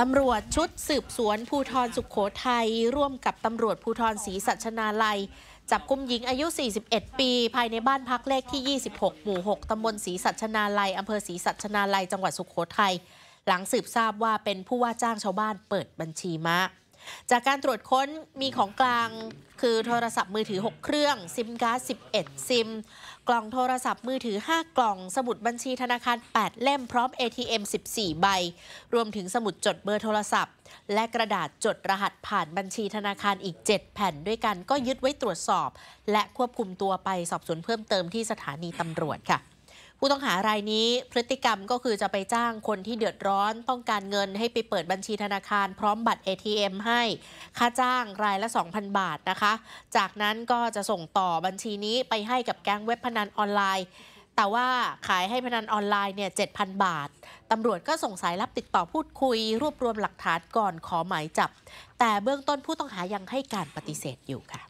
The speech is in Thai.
ตำรวจชุดสืบสวนภูทรสุขโขทัยร่วมกับตำรวจภูทรศรีสัชนาลัยจับกุมหญิงอายุ 41 ปี ภายในบ้านพักเลขที่ 26 หมู่ 6 ตำบลศรีสัชนาลัยอำเภอศรีสัชนาลัย จังหวัดสุขโขทัย หลังสืบทราบว่าเป็นผู้ว่าจ้างชาวบ้านเปิดบัญชีม้าจากการตรวจค้นมีของกลาง คือโทรศัพท์มือถือ 6 เครื่องซิมการ์ด11 ซิม กล่องโทรศัพท์มือถือ 5 กล่องสมุดบัญชีธนาคาร 8 เล่มพร้อม ATM 14 ใบ รวมถึงสมุดจดเบอร์โทรศัพท์ และกระดาษจดรหัสผ่านบัญชีธนาคารอีก 7 แผ่นด้วยกันก็ยึดไว้ตรวจสอบ และควบคุมตัวไปสอบสวนเพิ่มเติมที่สถานีตำรวจค่ะผู้ต้องหารายนี้พฤติกรรมก็คือจะไปจ้างคนที่เดือดร้อน ต้องการเงินให้ไปเปิดบัญชีธนาคารพร้อมบัตร ATM ให้ ค่าจ้างรายละ 2,000 บาทนะคะ จากนั้นก็จะส่งต่อบัญชีนี้ไปให้กับแก๊งเว็บพนันออนไลน์ แต่ว่าขายให้พนันออนไลน์เนี่ย7,000 บาทตำรวจก็ส่งสายรับติดต่อพูดคุยรวบรวมหลักฐานก่อนขอหมายจับ แต่เบื้องต้นผู้ต้องหายังให้การปฏิเสธอยู่ค่ะ